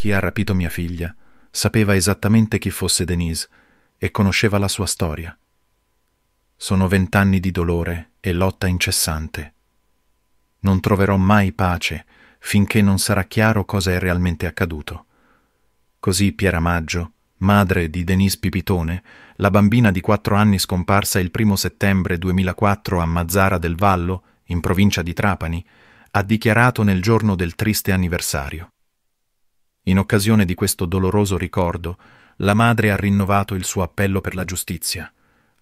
chi ha rapito mia figlia sapeva esattamente chi fosse Denise e conosceva la sua storia. Sono vent'anni di dolore e lotta incessante. Non troverò mai pace finché non sarà chiaro cosa è realmente accaduto. Così Piera Maggio, madre di Denise Pipitone, la bambina di quattro anni scomparsa il primo settembre 2004 a Mazzara del Vallo, in provincia di Trapani, ha dichiarato nel giorno del triste anniversario. In occasione di questo doloroso ricordo, la madre ha rinnovato il suo appello per la giustizia.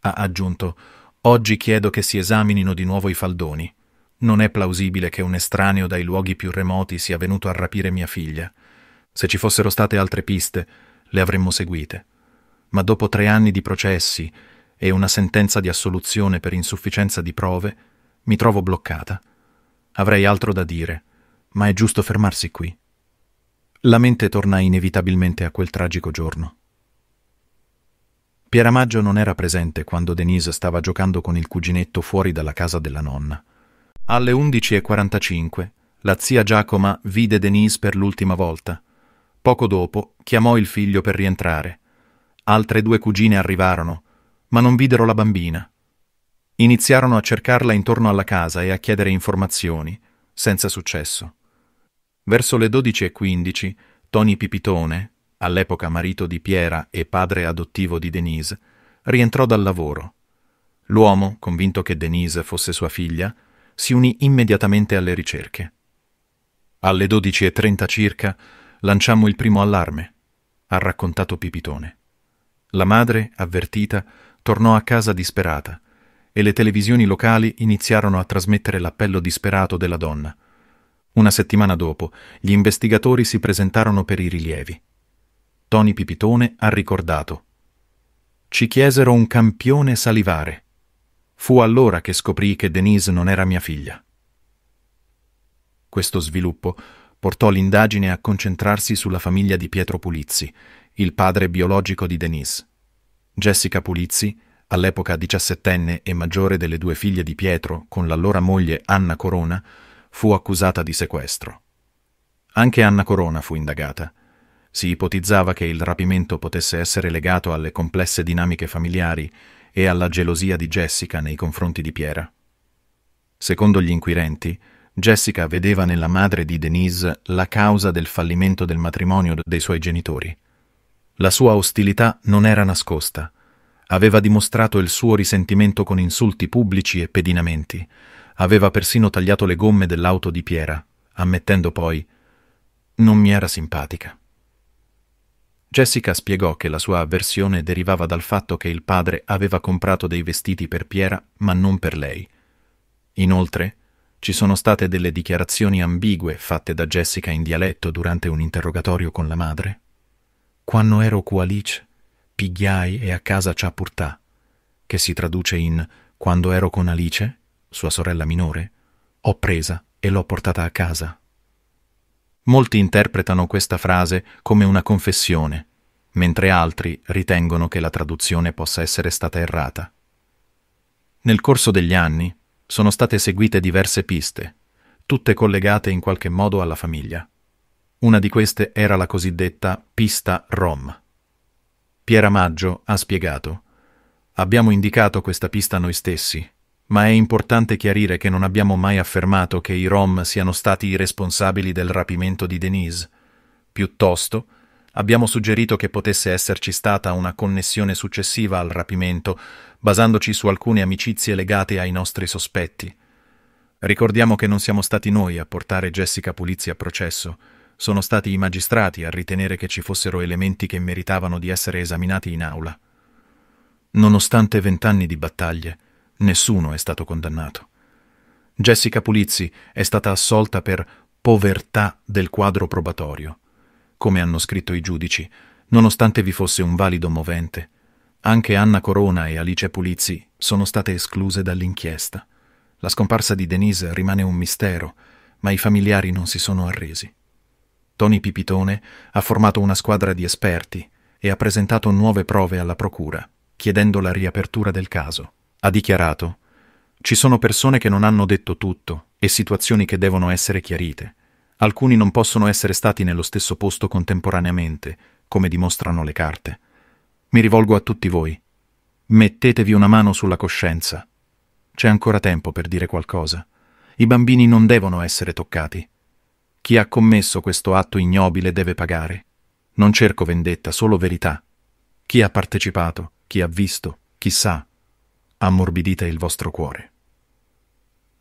Ha aggiunto Oggi chiedo che si esaminino di nuovo i faldoni. Non è plausibile che un estraneo dai luoghi più remoti sia venuto a rapire mia figlia. Se ci fossero state altre piste, le avremmo seguite. Ma dopo tre anni di processi e una sentenza di assoluzione per insufficienza di prove, mi trovo bloccata. Avrei altro da dire, ma è giusto fermarsi qui. La mente torna inevitabilmente a quel tragico giorno. Pieramaggio non era presente quando Denise stava giocando con il cuginetto fuori dalla casa della nonna. Alle 11.45 la zia Giacoma vide Denise per l'ultima volta. Poco dopo chiamò il figlio per rientrare. Altre due cugine arrivarono, ma non videro la bambina. Iniziarono a cercarla intorno alla casa e a chiedere informazioni, senza successo. Verso le 12.15, Tony Pipitone, all'epoca marito di Piera e padre adottivo di Denise, rientrò dal lavoro. L'uomo, convinto che Denise fosse sua figlia, si unì immediatamente alle ricerche. Alle 12.30 circa lanciammo il primo allarme, ha raccontato Pipitone. La madre, avvertita, tornò a casa disperata e le televisioni locali iniziarono a trasmettere l'appello disperato della donna – una settimana dopo, gli investigatori si presentarono per i rilievi. Tony Pipitone ha ricordato. Ci chiesero un campione salivare. Fu allora che scoprì che Denise non era mia figlia. Questo sviluppo portò l'indagine a concentrarsi sulla famiglia di Pietro Pulizzi, il padre biologico di Denise. Jessica Pulizzi, all'epoca diciassettenne e maggiore delle due figlie di Pietro con l'allora moglie Anna Corona, fu accusata di sequestro. Anche Anna Corona fu indagata. Si ipotizzava che il rapimento potesse essere legato alle complesse dinamiche familiari e alla gelosia di Jessica nei confronti di Piera. Secondo gli inquirenti, Jessica vedeva nella madre di Denise la causa del fallimento del matrimonio dei suoi genitori. La sua ostilità non era nascosta. Aveva dimostrato il suo risentimento con insulti pubblici e pedinamenti, Aveva persino tagliato le gomme dell'auto di Piera, ammettendo poi non mi era simpatica. Jessica spiegò che la sua avversione derivava dal fatto che il padre aveva comprato dei vestiti per Piera, ma non per lei. Inoltre, ci sono state delle dichiarazioni ambigue fatte da Jessica in dialetto durante un interrogatorio con la madre. Quando ero qualic, pigliai e a casa ci ha purtà, che si traduce in quando ero con Alice, sua sorella minore, ho presa e l'ho portata a casa. Molti interpretano questa frase come una confessione, mentre altri ritengono che la traduzione possa essere stata errata. Nel corso degli anni sono state seguite diverse piste, tutte collegate in qualche modo alla famiglia. Una di queste era la cosiddetta pista Rom. Piera Maggio ha spiegato Abbiamo indicato questa pista noi stessi, ma è importante chiarire che non abbiamo mai affermato che i Rom siano stati i responsabili del rapimento di Denise. Piuttosto, abbiamo suggerito che potesse esserci stata una connessione successiva al rapimento, basandoci su alcune amicizie legate ai nostri sospetti. Ricordiamo che non siamo stati noi a portare Jessica Pulizzi a processo, sono stati i magistrati a ritenere che ci fossero elementi che meritavano di essere esaminati in aula. Nonostante vent'anni di battaglie, Nessuno è stato condannato. Jessica Pulizzi è stata assolta per povertà del quadro probatorio. Come hanno scritto i giudici, nonostante vi fosse un valido movente, anche Anna Corona e Alice Pulizzi sono state escluse dall'inchiesta. La scomparsa di Denise rimane un mistero, ma i familiari non si sono arresi. Tony Pipitone ha formato una squadra di esperti e ha presentato nuove prove alla Procura, chiedendo la riapertura del caso ha dichiarato Ci sono persone che non hanno detto tutto e situazioni che devono essere chiarite. Alcuni non possono essere stati nello stesso posto contemporaneamente, come dimostrano le carte. Mi rivolgo a tutti voi. Mettetevi una mano sulla coscienza. C'è ancora tempo per dire qualcosa. I bambini non devono essere toccati. Chi ha commesso questo atto ignobile deve pagare. Non cerco vendetta, solo verità. Chi ha partecipato, chi ha visto, chi sa, ammorbidite il vostro cuore.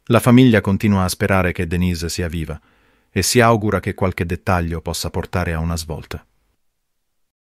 La famiglia continua a sperare che Denise sia viva e si augura che qualche dettaglio possa portare a una svolta.